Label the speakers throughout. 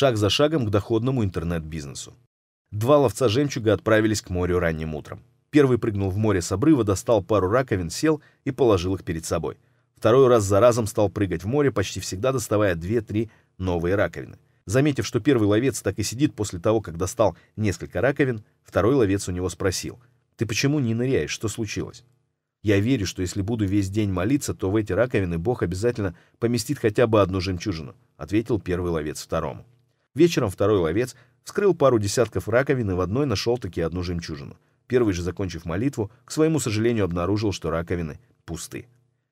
Speaker 1: шаг за шагом к доходному интернет-бизнесу. Два ловца жемчуга отправились к морю ранним утром. Первый прыгнул в море с обрыва, достал пару раковин, сел и положил их перед собой. Второй раз за разом стал прыгать в море, почти всегда доставая 2-3 новые раковины. Заметив, что первый ловец так и сидит после того, как достал несколько раковин, второй ловец у него спросил, «Ты почему не ныряешь? Что случилось?» «Я верю, что если буду весь день молиться, то в эти раковины Бог обязательно поместит хотя бы одну жемчужину», ответил первый ловец второму. Вечером второй ловец вскрыл пару десятков раковин и в одной нашел таки одну жемчужину. Первый же, закончив молитву, к своему сожалению обнаружил, что раковины пусты.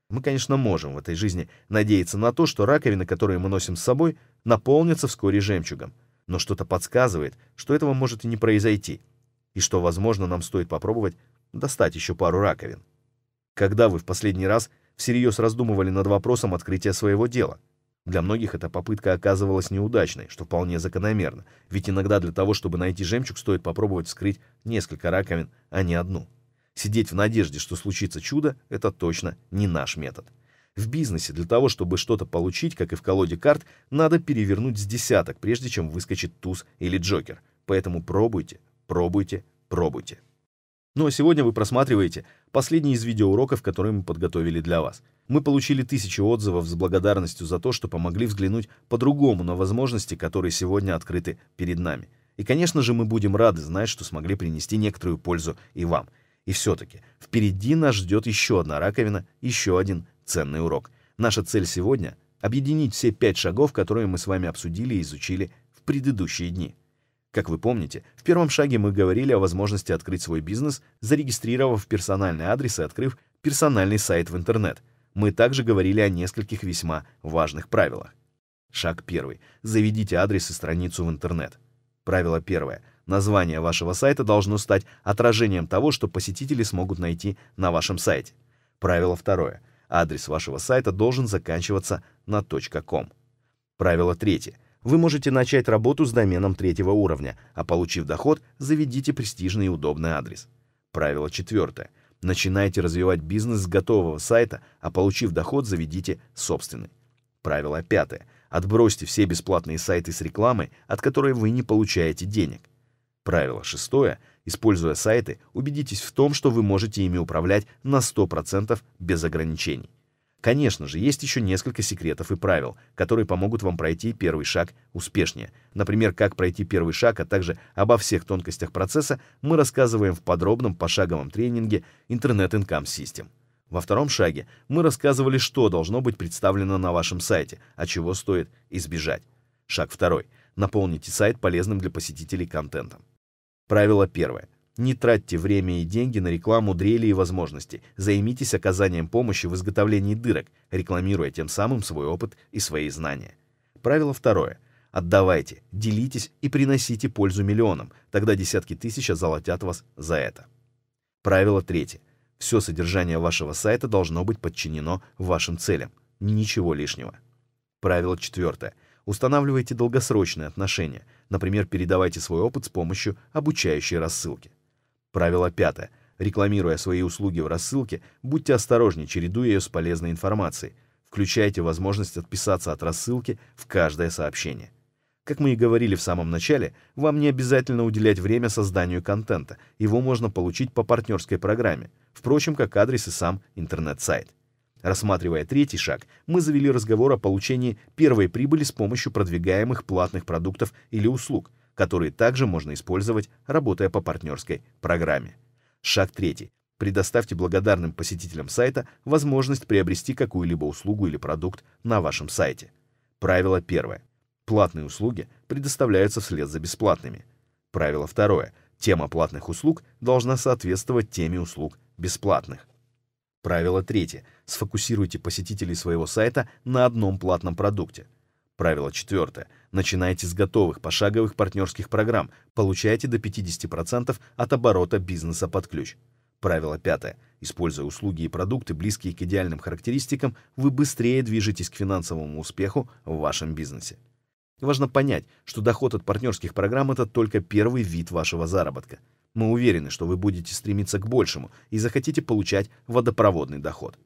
Speaker 1: Мы, конечно, можем в этой жизни надеяться на то, что раковины, которые мы носим с собой, наполнятся вскоре жемчугом. Но что-то подсказывает, что этого может и не произойти, и что, возможно, нам стоит попробовать достать еще пару раковин. Когда вы в последний раз всерьез раздумывали над вопросом открытия своего дела? Для многих эта попытка оказывалась неудачной, что вполне закономерно, ведь иногда для того, чтобы найти жемчуг, стоит попробовать вскрыть несколько раковин, а не одну. Сидеть в надежде, что случится чудо, это точно не наш метод. В бизнесе для того, чтобы что-то получить, как и в колоде карт, надо перевернуть с десяток, прежде чем выскочит туз или джокер. Поэтому пробуйте, пробуйте, пробуйте. Ну а сегодня вы просматриваете последний из видеоуроков, которые мы подготовили для вас. Мы получили тысячи отзывов с благодарностью за то, что помогли взглянуть по-другому на возможности, которые сегодня открыты перед нами. И, конечно же, мы будем рады знать, что смогли принести некоторую пользу и вам. И все-таки, впереди нас ждет еще одна раковина, еще один ценный урок. Наша цель сегодня — объединить все пять шагов, которые мы с вами обсудили и изучили в предыдущие дни. Как вы помните, в первом шаге мы говорили о возможности открыть свой бизнес, зарегистрировав персональный адрес и открыв персональный сайт в интернет. Мы также говорили о нескольких весьма важных правилах. Шаг первый. Заведите адрес и страницу в интернет. Правило первое. Название вашего сайта должно стать отражением того, что посетители смогут найти на вашем сайте. Правило второе. Адрес вашего сайта должен заканчиваться на .com. Правило третье вы можете начать работу с доменом третьего уровня, а получив доход, заведите престижный и удобный адрес. Правило четвертое. Начинайте развивать бизнес с готового сайта, а получив доход, заведите собственный. Правило пятое. Отбросьте все бесплатные сайты с рекламой, от которой вы не получаете денег. Правило шестое. Используя сайты, убедитесь в том, что вы можете ими управлять на 100% без ограничений. Конечно же, есть еще несколько секретов и правил, которые помогут вам пройти первый шаг успешнее. Например, как пройти первый шаг, а также обо всех тонкостях процесса мы рассказываем в подробном пошаговом тренинге Internet Income System. Во втором шаге мы рассказывали, что должно быть представлено на вашем сайте, а чего стоит избежать. Шаг второй. Наполните сайт полезным для посетителей контентом. Правило первое. Не тратьте время и деньги на рекламу дрели и возможностей. Займитесь оказанием помощи в изготовлении дырок, рекламируя тем самым свой опыт и свои знания. Правило второе. Отдавайте, делитесь и приносите пользу миллионам, тогда десятки тысяч озолотят вас за это. Правило третье. Все содержание вашего сайта должно быть подчинено вашим целям. Ничего лишнего. Правило четвертое. Устанавливайте долгосрочные отношения. Например, передавайте свой опыт с помощью обучающей рассылки. Правило пятое. Рекламируя свои услуги в рассылке, будьте осторожны, чередуя ее с полезной информацией. Включайте возможность отписаться от рассылки в каждое сообщение. Как мы и говорили в самом начале, вам не обязательно уделять время созданию контента, его можно получить по партнерской программе, впрочем, как адрес и сам интернет-сайт. Рассматривая третий шаг, мы завели разговор о получении первой прибыли с помощью продвигаемых платных продуктов или услуг – который также можно использовать, работая по партнерской программе. Шаг третий. Предоставьте благодарным посетителям сайта возможность приобрести какую-либо услугу или продукт на вашем сайте. Правило первое. Платные услуги предоставляются вслед за бесплатными. Правило второе. Тема платных услуг должна соответствовать теме услуг бесплатных. Правило третье. Сфокусируйте посетителей своего сайта на одном платном продукте – Правило четвертое. Начинайте с готовых пошаговых партнерских программ, получайте до 50% от оборота бизнеса под ключ. Правило пятое. Используя услуги и продукты, близкие к идеальным характеристикам, вы быстрее движетесь к финансовому успеху в вашем бизнесе. Важно понять, что доход от партнерских программ – это только первый вид вашего заработка. Мы уверены, что вы будете стремиться к большему и захотите получать водопроводный доход.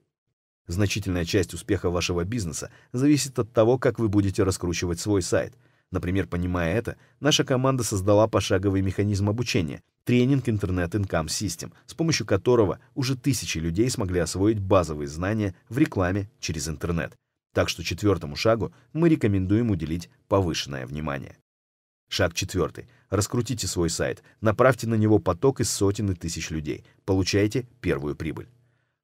Speaker 1: Значительная часть успеха вашего бизнеса зависит от того, как вы будете раскручивать свой сайт. Например, понимая это, наша команда создала пошаговый механизм обучения — тренинг Internet Income System, с помощью которого уже тысячи людей смогли освоить базовые знания в рекламе через интернет. Так что четвертому шагу мы рекомендуем уделить повышенное внимание. Шаг четвертый. Раскрутите свой сайт, направьте на него поток из сотен и тысяч людей, получайте первую прибыль.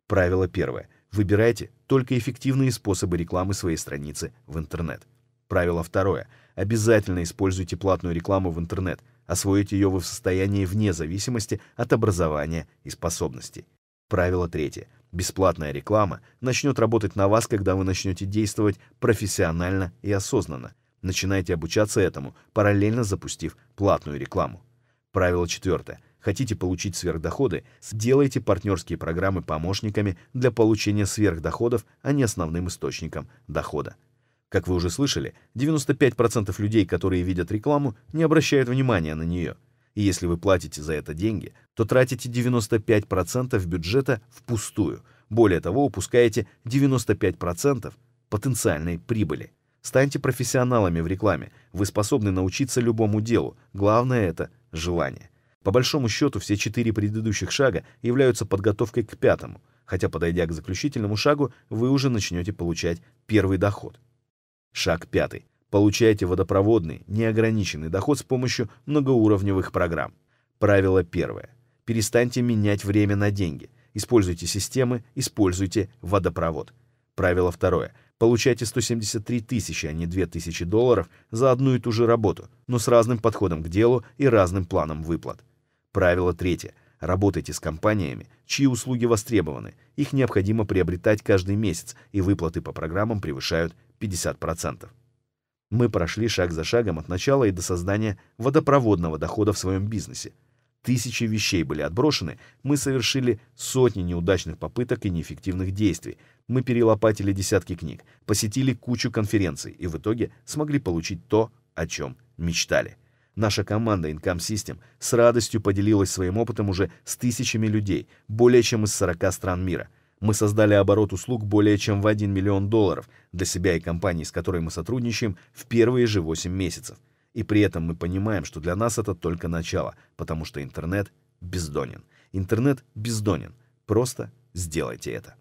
Speaker 1: Правило первое. Выбирайте только эффективные способы рекламы своей страницы в интернет. Правило второе. Обязательно используйте платную рекламу в интернет. Освоите ее вы в состоянии вне зависимости от образования и способностей. Правило третье. Бесплатная реклама начнет работать на вас, когда вы начнете действовать профессионально и осознанно. Начинайте обучаться этому, параллельно запустив платную рекламу. Правило четвертое. Хотите получить сверхдоходы? Сделайте партнерские программы помощниками для получения сверхдоходов, а не основным источником дохода. Как вы уже слышали, 95% людей, которые видят рекламу, не обращают внимания на нее. И если вы платите за это деньги, то тратите 95% бюджета впустую. Более того, упускаете 95% потенциальной прибыли. Станьте профессионалами в рекламе. Вы способны научиться любому делу. Главное это желание. По большому счету, все четыре предыдущих шага являются подготовкой к пятому, хотя, подойдя к заключительному шагу, вы уже начнете получать первый доход. Шаг пятый. Получайте водопроводный, неограниченный доход с помощью многоуровневых программ. Правило первое. Перестаньте менять время на деньги. Используйте системы, используйте водопровод. Правило второе. Получайте 173 тысячи, а не 2 тысячи долларов за одну и ту же работу, но с разным подходом к делу и разным планом выплат. Правило третье. Работайте с компаниями, чьи услуги востребованы. Их необходимо приобретать каждый месяц, и выплаты по программам превышают 50%. Мы прошли шаг за шагом от начала и до создания водопроводного дохода в своем бизнесе – Тысячи вещей были отброшены, мы совершили сотни неудачных попыток и неэффективных действий, мы перелопатили десятки книг, посетили кучу конференций и в итоге смогли получить то, о чем мечтали. Наша команда Income System с радостью поделилась своим опытом уже с тысячами людей, более чем из 40 стран мира. Мы создали оборот услуг более чем в 1 миллион долларов для себя и компании, с которой мы сотрудничаем, в первые же 8 месяцев. И при этом мы понимаем, что для нас это только начало, потому что интернет бездонен. Интернет бездонен. Просто сделайте это.